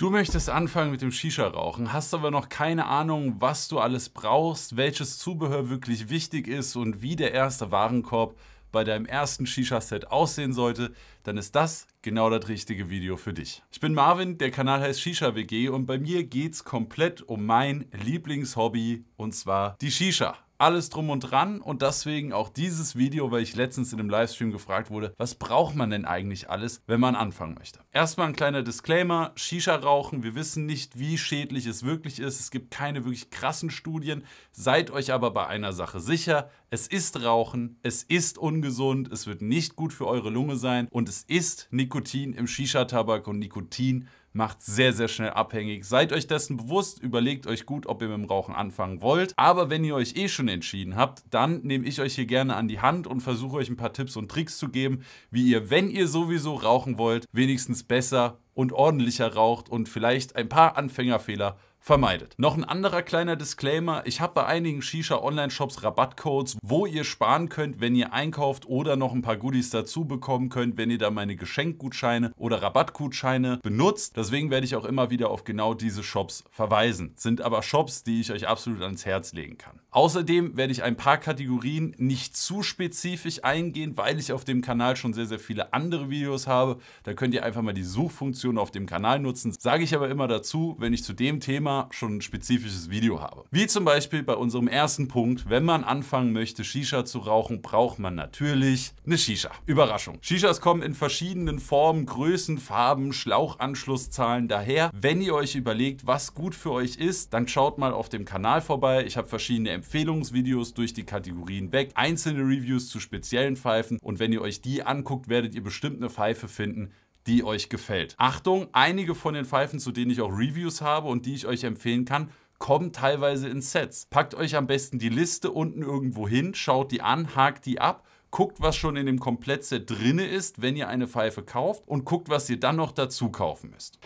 Du möchtest anfangen mit dem Shisha-Rauchen, hast aber noch keine Ahnung, was du alles brauchst, welches Zubehör wirklich wichtig ist und wie der erste Warenkorb bei deinem ersten Shisha-Set aussehen sollte, dann ist das genau das richtige Video für dich. Ich bin Marvin, der Kanal heißt Shisha WG und bei mir geht's komplett um mein Lieblingshobby und zwar die Shisha alles drum und dran und deswegen auch dieses Video, weil ich letztens in dem Livestream gefragt wurde, was braucht man denn eigentlich alles, wenn man anfangen möchte. Erstmal ein kleiner Disclaimer, Shisha rauchen, wir wissen nicht, wie schädlich es wirklich ist, es gibt keine wirklich krassen Studien, seid euch aber bei einer Sache sicher, es ist Rauchen, es ist ungesund, es wird nicht gut für eure Lunge sein und es ist Nikotin im Shisha-Tabak und Nikotin macht sehr, sehr schnell abhängig. Seid euch dessen bewusst, überlegt euch gut, ob ihr mit dem Rauchen anfangen wollt. Aber wenn ihr euch eh schon entschieden habt, dann nehme ich euch hier gerne an die Hand und versuche euch ein paar Tipps und Tricks zu geben, wie ihr, wenn ihr sowieso rauchen wollt, wenigstens besser und ordentlicher raucht und vielleicht ein paar Anfängerfehler vermeidet. Noch ein anderer kleiner Disclaimer, ich habe bei einigen Shisha-Online-Shops Rabattcodes, wo ihr sparen könnt, wenn ihr einkauft oder noch ein paar Goodies dazu bekommen könnt, wenn ihr da meine Geschenkgutscheine oder Rabattgutscheine benutzt. Deswegen werde ich auch immer wieder auf genau diese Shops verweisen. Sind aber Shops, die ich euch absolut ans Herz legen kann. Außerdem werde ich ein paar Kategorien nicht zu spezifisch eingehen, weil ich auf dem Kanal schon sehr, sehr viele andere Videos habe. Da könnt ihr einfach mal die Suchfunktion auf dem Kanal nutzen. Sage ich aber immer dazu, wenn ich zu dem Thema Thema schon ein spezifisches Video habe. Wie zum Beispiel bei unserem ersten Punkt, wenn man anfangen möchte, Shisha zu rauchen, braucht man natürlich eine Shisha. Überraschung. Shishas kommen in verschiedenen Formen, Größen, Farben, Schlauchanschlusszahlen daher. Wenn ihr euch überlegt, was gut für euch ist, dann schaut mal auf dem Kanal vorbei. Ich habe verschiedene Empfehlungsvideos durch die Kategorien weg, einzelne Reviews zu speziellen Pfeifen und wenn ihr euch die anguckt, werdet ihr bestimmt eine Pfeife finden, die euch gefällt. Achtung, einige von den Pfeifen, zu denen ich auch Reviews habe und die ich euch empfehlen kann, kommen teilweise in Sets. Packt euch am besten die Liste unten irgendwo hin, schaut die an, hakt die ab guckt, was schon in dem Komplettset drinne ist, wenn ihr eine Pfeife kauft und guckt, was ihr dann noch dazu kaufen müsst.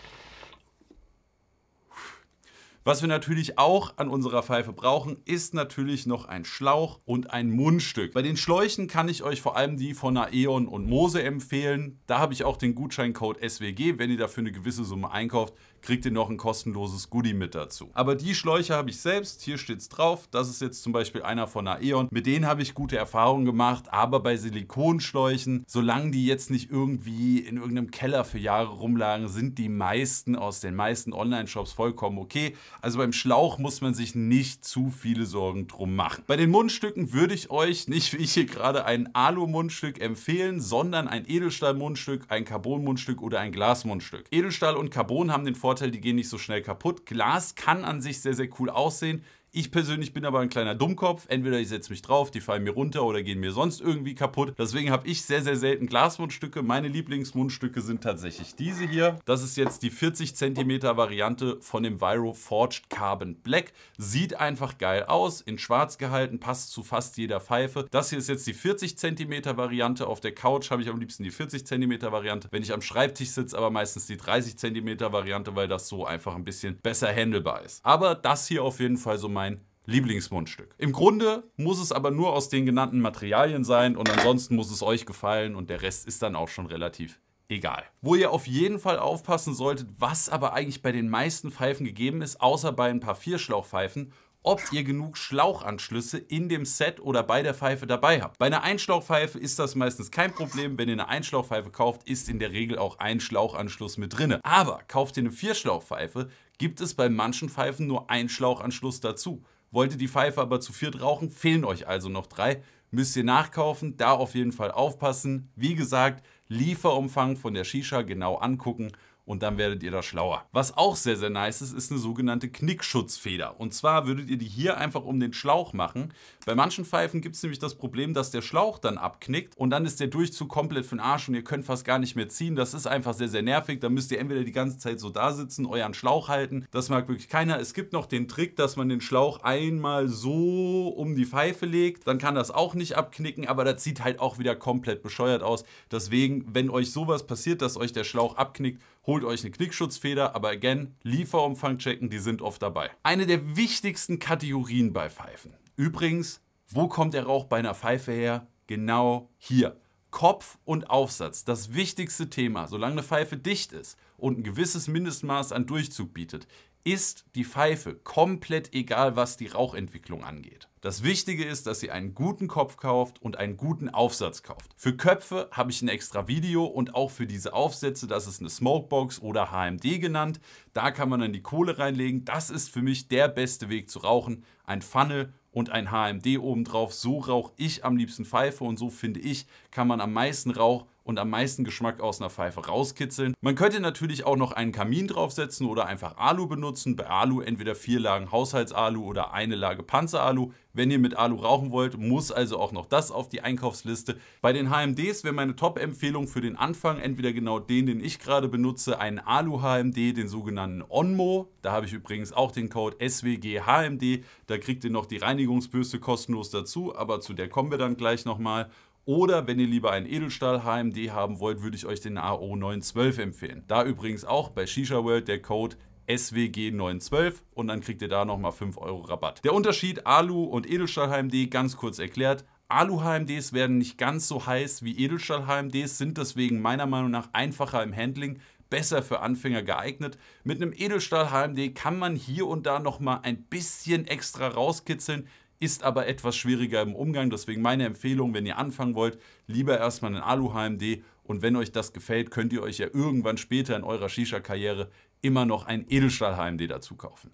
Was wir natürlich auch an unserer Pfeife brauchen, ist natürlich noch ein Schlauch und ein Mundstück. Bei den Schläuchen kann ich euch vor allem die von Aeon und Mose empfehlen. Da habe ich auch den Gutscheincode SWG. Wenn ihr dafür eine gewisse Summe einkauft, kriegt ihr noch ein kostenloses Goodie mit dazu. Aber die Schläuche habe ich selbst, hier steht es drauf. Das ist jetzt zum Beispiel einer von Aeon. Mit denen habe ich gute Erfahrungen gemacht, aber bei Silikonschläuchen, solange die jetzt nicht irgendwie in irgendeinem Keller für Jahre rumlagen, sind die meisten aus den meisten Online-Shops vollkommen okay. Also beim Schlauch muss man sich nicht zu viele Sorgen drum machen. Bei den Mundstücken würde ich euch nicht, wie ich hier gerade, ein Alu-Mundstück empfehlen, sondern ein Edelstahl-Mundstück, ein Carbon-Mundstück oder ein Glas-Mundstück. Edelstahl und Carbon haben den Vorteil, die gehen nicht so schnell kaputt. Glas kann an sich sehr, sehr cool aussehen. Ich persönlich bin aber ein kleiner Dummkopf. Entweder ich setze mich drauf, die fallen mir runter oder gehen mir sonst irgendwie kaputt. Deswegen habe ich sehr, sehr selten Glasmundstücke. Meine Lieblingsmundstücke sind tatsächlich diese hier. Das ist jetzt die 40 cm Variante von dem Viro Forged Carbon Black. Sieht einfach geil aus, in schwarz gehalten, passt zu fast jeder Pfeife. Das hier ist jetzt die 40 cm Variante. Auf der Couch habe ich am liebsten die 40 cm Variante. Wenn ich am Schreibtisch sitze, aber meistens die 30 cm Variante, weil das so einfach ein bisschen besser handelbar ist. Aber das hier auf jeden Fall so mein mein Lieblingsmundstück. Im Grunde muss es aber nur aus den genannten Materialien sein und ansonsten muss es euch gefallen und der Rest ist dann auch schon relativ egal. Wo ihr auf jeden Fall aufpassen solltet, was aber eigentlich bei den meisten Pfeifen gegeben ist, außer bei ein paar Vierschlauchpfeifen ob ihr genug Schlauchanschlüsse in dem Set oder bei der Pfeife dabei habt. Bei einer Einschlauchpfeife ist das meistens kein Problem. Wenn ihr eine Einschlauchpfeife kauft, ist in der Regel auch ein Schlauchanschluss mit drin. Aber kauft ihr eine Vierschlauchpfeife, gibt es bei manchen Pfeifen nur einen Schlauchanschluss dazu. Wollt ihr die Pfeife aber zu viert rauchen, fehlen euch also noch drei. Müsst ihr nachkaufen, da auf jeden Fall aufpassen. Wie gesagt, Lieferumfang von der Shisha genau angucken und dann werdet ihr da schlauer. Was auch sehr, sehr nice ist, ist eine sogenannte Knickschutzfeder. Und zwar würdet ihr die hier einfach um den Schlauch machen. Bei manchen Pfeifen gibt es nämlich das Problem, dass der Schlauch dann abknickt und dann ist der Durchzug komplett für den Arsch und ihr könnt fast gar nicht mehr ziehen. Das ist einfach sehr, sehr nervig. Da müsst ihr entweder die ganze Zeit so da sitzen, euren Schlauch halten. Das mag wirklich keiner. Es gibt noch den Trick, dass man den Schlauch einmal so um die Pfeife legt. Dann kann das auch nicht abknicken, aber das sieht halt auch wieder komplett bescheuert aus. Deswegen, wenn euch sowas passiert, dass euch der Schlauch abknickt, holt euch eine Knickschutzfeder, aber again, Lieferumfang checken, die sind oft dabei. Eine der wichtigsten Kategorien bei Pfeifen. Übrigens, wo kommt der Rauch bei einer Pfeife her? Genau hier. Kopf und Aufsatz, das wichtigste Thema, solange eine Pfeife dicht ist und ein gewisses Mindestmaß an Durchzug bietet, ist die Pfeife komplett egal, was die Rauchentwicklung angeht. Das Wichtige ist, dass ihr einen guten Kopf kauft und einen guten Aufsatz kauft. Für Köpfe habe ich ein extra Video und auch für diese Aufsätze, das ist eine Smokebox oder HMD genannt. Da kann man dann die Kohle reinlegen. Das ist für mich der beste Weg zu rauchen. Ein Funnel und ein HMD obendrauf. So rauche ich am liebsten Pfeife und so finde ich, kann man am meisten Rauch und am meisten Geschmack aus einer Pfeife rauskitzeln. Man könnte natürlich auch noch einen Kamin draufsetzen oder einfach Alu benutzen. Bei Alu entweder vier Lagen Haushaltsalu oder eine Lage Panzeralu. Wenn ihr mit Alu rauchen wollt, muss also auch noch das auf die Einkaufsliste. Bei den HMDs wäre meine Top-Empfehlung für den Anfang entweder genau den, den ich gerade benutze, einen Alu-HMD, den sogenannten Onmo. Da habe ich übrigens auch den Code SWGHMD. Da kriegt ihr noch die Reinigungsbürste kostenlos dazu, aber zu der kommen wir dann gleich nochmal oder wenn ihr lieber einen Edelstahl HMD haben wollt, würde ich euch den AO912 empfehlen. Da übrigens auch bei Shisha World der Code SWG912 und dann kriegt ihr da nochmal 5 Euro Rabatt. Der Unterschied Alu und Edelstahl HMD ganz kurz erklärt. Alu-HMDs werden nicht ganz so heiß wie Edelstahl-HMDs, sind deswegen meiner Meinung nach einfacher im Handling, besser für Anfänger geeignet. Mit einem Edelstahl-HMD kann man hier und da nochmal ein bisschen extra rauskitzeln, ist aber etwas schwieriger im Umgang. Deswegen meine Empfehlung, wenn ihr anfangen wollt, lieber erstmal einen Alu-HMD. Und wenn euch das gefällt, könnt ihr euch ja irgendwann später in eurer Shisha-Karriere immer noch einen Edelstahl-HMD dazu kaufen.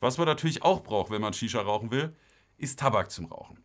Was man natürlich auch braucht, wenn man Shisha rauchen will, ist Tabak zum Rauchen.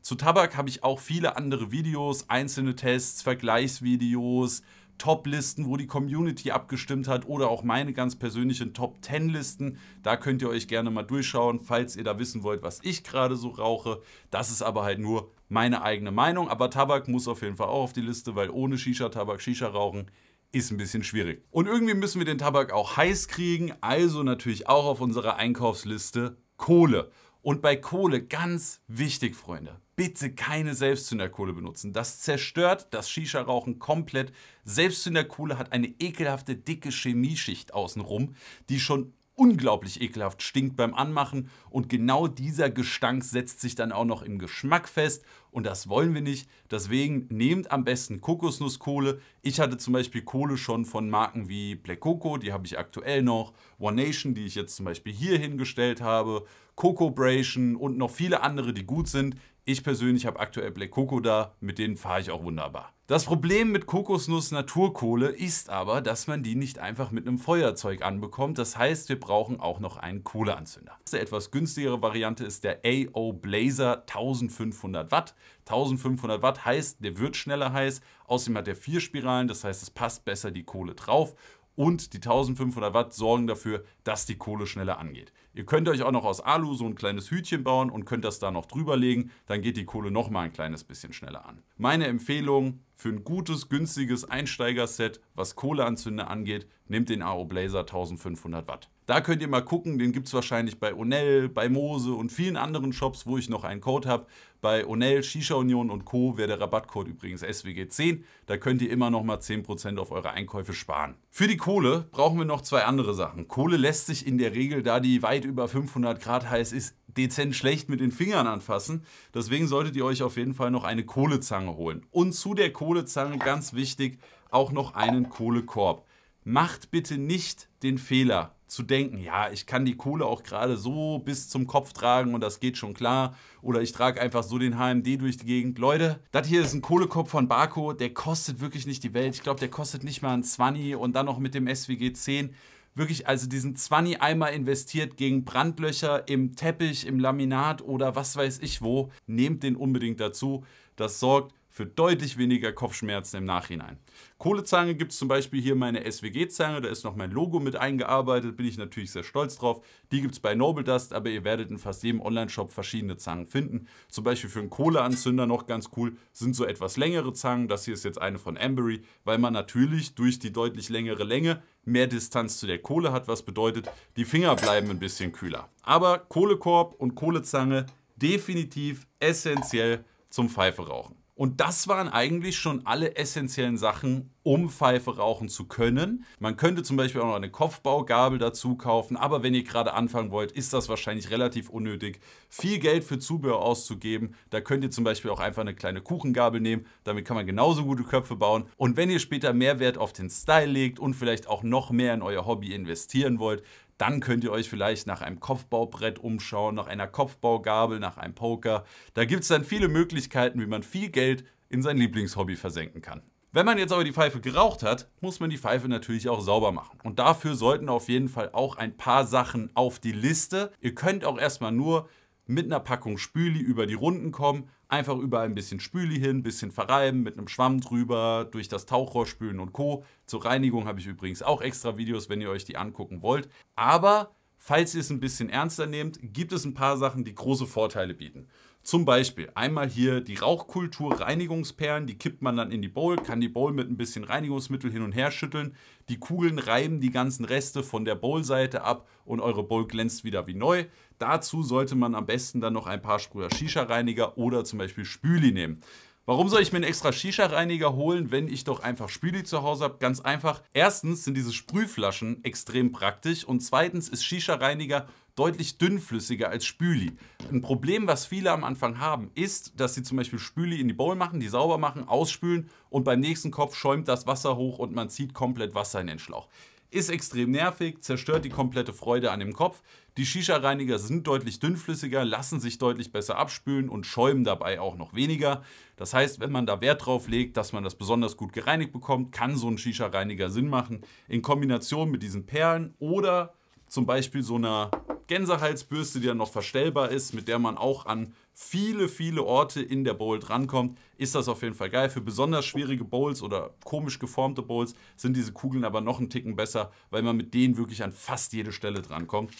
Zu Tabak habe ich auch viele andere Videos, einzelne Tests, Vergleichsvideos, Top-Listen, wo die Community abgestimmt hat oder auch meine ganz persönlichen Top-10-Listen. Da könnt ihr euch gerne mal durchschauen, falls ihr da wissen wollt, was ich gerade so rauche. Das ist aber halt nur meine eigene Meinung. Aber Tabak muss auf jeden Fall auch auf die Liste, weil ohne Shisha-Tabak, Shisha rauchen ist ein bisschen schwierig. Und irgendwie müssen wir den Tabak auch heiß kriegen, also natürlich auch auf unserer Einkaufsliste Kohle. Und bei Kohle ganz wichtig, Freunde bitte keine Selbstzünderkohle benutzen. Das zerstört das Shisha-Rauchen komplett. Selbstzünderkohle hat eine ekelhafte, dicke Chemieschicht außenrum, die schon unglaublich ekelhaft stinkt beim Anmachen und genau dieser Gestank setzt sich dann auch noch im Geschmack fest und das wollen wir nicht. Deswegen nehmt am besten Kokosnusskohle. Ich hatte zum Beispiel Kohle schon von Marken wie Black Coco, die habe ich aktuell noch, One Nation, die ich jetzt zum Beispiel hier hingestellt habe, Coco Bration und noch viele andere, die gut sind. Ich persönlich habe aktuell Black Coco da, mit denen fahre ich auch wunderbar. Das Problem mit Kokosnuss Naturkohle ist aber, dass man die nicht einfach mit einem Feuerzeug anbekommt. Das heißt, wir brauchen auch noch einen Kohleanzünder. Die etwas günstigere Variante ist der AO Blazer 1500 Watt. 1500 Watt heißt, der wird schneller heiß. Außerdem hat er vier Spiralen, das heißt, es passt besser die Kohle drauf und die 1500 Watt sorgen dafür, dass die Kohle schneller angeht. Ihr könnt euch auch noch aus Alu so ein kleines Hütchen bauen und könnt das da noch drüber legen. Dann geht die Kohle nochmal ein kleines bisschen schneller an. Meine Empfehlung, für ein gutes, günstiges Einsteigerset, was Kohleanzünder angeht, nehmt den AO Blazer 1500 Watt. Da könnt ihr mal gucken, den gibt es wahrscheinlich bei Onell, bei Mose und vielen anderen Shops, wo ich noch einen Code habe. Bei Onell, Shisha Union und Co. wäre der Rabattcode übrigens SWG10. Da könnt ihr immer noch mal 10% auf eure Einkäufe sparen. Für die Kohle brauchen wir noch zwei andere Sachen. Kohle lässt sich in der Regel, da die weit über 500 Grad heiß ist, dezent schlecht mit den Fingern anfassen. Deswegen solltet ihr euch auf jeden Fall noch eine Kohlezange holen. Und zu der Kohlezange, ganz wichtig, auch noch einen Kohlekorb. Macht bitte nicht den Fehler zu denken, ja, ich kann die Kohle auch gerade so bis zum Kopf tragen und das geht schon klar. Oder ich trage einfach so den HMD durch die Gegend. Leute, das hier ist ein Kohlekorb von Barco, der kostet wirklich nicht die Welt. Ich glaube, der kostet nicht mal ein 20 und dann noch mit dem SWG 10 wirklich also diesen 20 einmal investiert gegen Brandlöcher im Teppich, im Laminat oder was weiß ich wo, nehmt den unbedingt dazu. Das sorgt für deutlich weniger Kopfschmerzen im Nachhinein. Kohlezange gibt es zum Beispiel hier meine SWG-Zange, da ist noch mein Logo mit eingearbeitet, bin ich natürlich sehr stolz drauf. Die gibt es bei Noble Dust, aber ihr werdet in fast jedem Online-Shop verschiedene Zangen finden. Zum Beispiel für einen Kohleanzünder noch ganz cool, sind so etwas längere Zangen. Das hier ist jetzt eine von Ambery, weil man natürlich durch die deutlich längere Länge mehr Distanz zu der Kohle hat, was bedeutet, die Finger bleiben ein bisschen kühler. Aber Kohlekorb und Kohlezange definitiv essentiell zum Pfeife rauchen. Und das waren eigentlich schon alle essentiellen Sachen, um Pfeife rauchen zu können. Man könnte zum Beispiel auch noch eine Kopfbaugabel dazu kaufen, aber wenn ihr gerade anfangen wollt, ist das wahrscheinlich relativ unnötig, viel Geld für Zubehör auszugeben. Da könnt ihr zum Beispiel auch einfach eine kleine Kuchengabel nehmen, damit kann man genauso gute Köpfe bauen. Und wenn ihr später mehr Wert auf den Style legt und vielleicht auch noch mehr in euer Hobby investieren wollt, dann könnt ihr euch vielleicht nach einem Kopfbaubrett umschauen, nach einer Kopfbaugabel, nach einem Poker. Da gibt es dann viele Möglichkeiten, wie man viel Geld in sein Lieblingshobby versenken kann. Wenn man jetzt aber die Pfeife geraucht hat, muss man die Pfeife natürlich auch sauber machen. Und dafür sollten auf jeden Fall auch ein paar Sachen auf die Liste. Ihr könnt auch erstmal nur mit einer Packung Spüli über die Runden kommen, einfach überall ein bisschen Spüli hin, ein bisschen verreiben, mit einem Schwamm drüber, durch das Tauchrohr spülen und Co. Zur Reinigung habe ich übrigens auch extra Videos, wenn ihr euch die angucken wollt. Aber falls ihr es ein bisschen ernster nehmt, gibt es ein paar Sachen, die große Vorteile bieten. Zum Beispiel einmal hier die Rauchkultur Reinigungsperlen, die kippt man dann in die Bowl, kann die Bowl mit ein bisschen Reinigungsmittel hin und her schütteln. Die Kugeln reiben die ganzen Reste von der Bowl-Seite ab und eure Bowl glänzt wieder wie neu. Dazu sollte man am besten dann noch ein paar Sprüher Shisha-Reiniger oder zum Beispiel Spüli nehmen. Warum soll ich mir einen extra Shisha-Reiniger holen, wenn ich doch einfach Spüli zu Hause habe? Ganz einfach. Erstens sind diese Sprühflaschen extrem praktisch und zweitens ist Shisha-Reiniger deutlich dünnflüssiger als Spüli. Ein Problem, was viele am Anfang haben, ist, dass sie zum Beispiel Spüli in die Bowl machen, die sauber machen, ausspülen und beim nächsten Kopf schäumt das Wasser hoch und man zieht komplett Wasser in den Schlauch. Ist extrem nervig, zerstört die komplette Freude an dem Kopf. Die Shisha-Reiniger sind deutlich dünnflüssiger, lassen sich deutlich besser abspülen und schäumen dabei auch noch weniger. Das heißt, wenn man da Wert drauf legt, dass man das besonders gut gereinigt bekommt, kann so ein Shisha-Reiniger Sinn machen. In Kombination mit diesen Perlen oder zum Beispiel so einer Gänsehalsbürste, die dann noch verstellbar ist, mit der man auch an viele, viele Orte in der Bowl drankommt, ist das auf jeden Fall geil. Für besonders schwierige Bowls oder komisch geformte Bowls sind diese Kugeln aber noch einen Ticken besser, weil man mit denen wirklich an fast jede Stelle drankommt.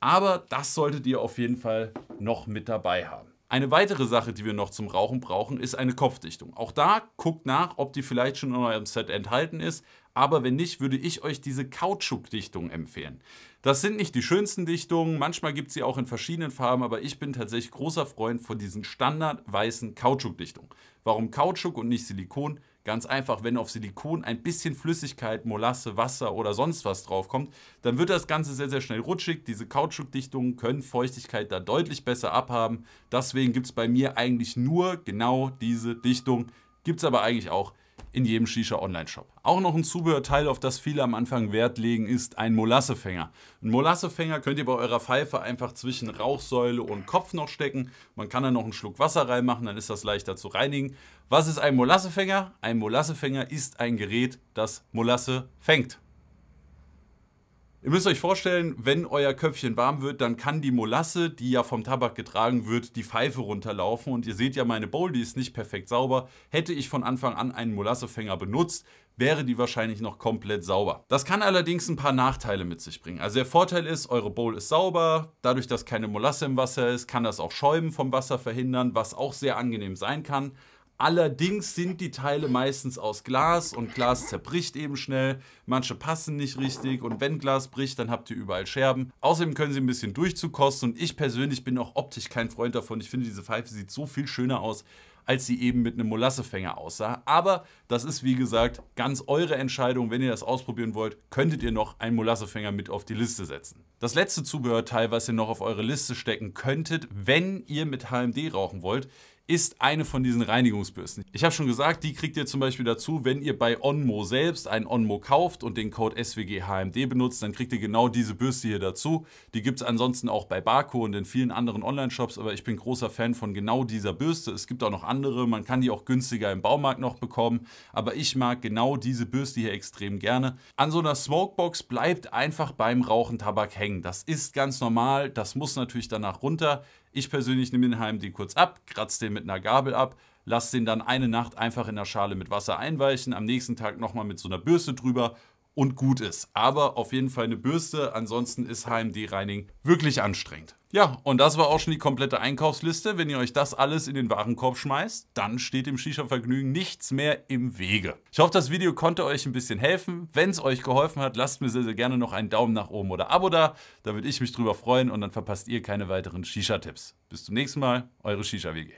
Aber das solltet ihr auf jeden Fall noch mit dabei haben. Eine weitere Sache, die wir noch zum Rauchen brauchen, ist eine Kopfdichtung. Auch da guckt nach, ob die vielleicht schon in eurem Set enthalten ist. Aber wenn nicht, würde ich euch diese Kautschukdichtung empfehlen. Das sind nicht die schönsten Dichtungen, manchmal gibt es sie auch in verschiedenen Farben, aber ich bin tatsächlich großer Freund von diesen standardweißen Kautschukdichtungen. Warum Kautschuk und nicht Silikon? Ganz einfach, wenn auf Silikon ein bisschen Flüssigkeit, Molasse, Wasser oder sonst was draufkommt, dann wird das Ganze sehr, sehr schnell rutschig. Diese Kautschukdichtungen können Feuchtigkeit da deutlich besser abhaben. Deswegen gibt es bei mir eigentlich nur genau diese Dichtung. Gibt es aber eigentlich auch in jedem Shisha-Online-Shop. Auch noch ein Zubehörteil, auf das viele am Anfang Wert legen, ist ein Molassefänger. Ein Molassefänger könnt ihr bei eurer Pfeife einfach zwischen Rauchsäule und Kopf noch stecken. Man kann da noch einen Schluck Wasser reinmachen, dann ist das leichter zu reinigen. Was ist ein Molassefänger? Ein Molassefänger ist ein Gerät, das Molasse fängt. Ihr müsst euch vorstellen, wenn euer Köpfchen warm wird, dann kann die Molasse, die ja vom Tabak getragen wird, die Pfeife runterlaufen. Und ihr seht ja, meine Bowl, die ist nicht perfekt sauber. Hätte ich von Anfang an einen Molassefänger benutzt, wäre die wahrscheinlich noch komplett sauber. Das kann allerdings ein paar Nachteile mit sich bringen. Also der Vorteil ist, eure Bowl ist sauber, dadurch, dass keine Molasse im Wasser ist, kann das auch Schäumen vom Wasser verhindern, was auch sehr angenehm sein kann. Allerdings sind die Teile meistens aus Glas und Glas zerbricht eben schnell. Manche passen nicht richtig und wenn Glas bricht, dann habt ihr überall Scherben. Außerdem können sie ein bisschen durchzukosten und ich persönlich bin auch optisch kein Freund davon. Ich finde, diese Pfeife sieht so viel schöner aus, als sie eben mit einem Molassefänger aussah. Aber das ist wie gesagt ganz eure Entscheidung. Wenn ihr das ausprobieren wollt, könntet ihr noch einen Molassefänger mit auf die Liste setzen. Das letzte Zubehörteil, was ihr noch auf eure Liste stecken könntet, wenn ihr mit HMD rauchen wollt, ist eine von diesen Reinigungsbürsten. Ich habe schon gesagt, die kriegt ihr zum Beispiel dazu, wenn ihr bei Onmo selbst einen Onmo kauft und den Code SWGHMD benutzt, dann kriegt ihr genau diese Bürste hier dazu. Die gibt es ansonsten auch bei Barco und in vielen anderen Online-Shops, aber ich bin großer Fan von genau dieser Bürste. Es gibt auch noch andere, man kann die auch günstiger im Baumarkt noch bekommen, aber ich mag genau diese Bürste hier extrem gerne. An so einer Smokebox bleibt einfach beim Rauchen Tabak hängen. Das ist ganz normal, das muss natürlich danach runter. Ich persönlich nehme den halben den kurz ab, kratze den mit einer Gabel ab, lasse den dann eine Nacht einfach in der Schale mit Wasser einweichen, am nächsten Tag nochmal mit so einer Bürste drüber und gut ist. Aber auf jeden Fall eine Bürste, ansonsten ist HMD Reining wirklich anstrengend. Ja, und das war auch schon die komplette Einkaufsliste. Wenn ihr euch das alles in den Warenkorb schmeißt, dann steht dem Shisha-Vergnügen nichts mehr im Wege. Ich hoffe, das Video konnte euch ein bisschen helfen. Wenn es euch geholfen hat, lasst mir sehr, sehr gerne noch einen Daumen nach oben oder Abo da. Da würde ich mich drüber freuen und dann verpasst ihr keine weiteren Shisha-Tipps. Bis zum nächsten Mal, eure Shisha-WG.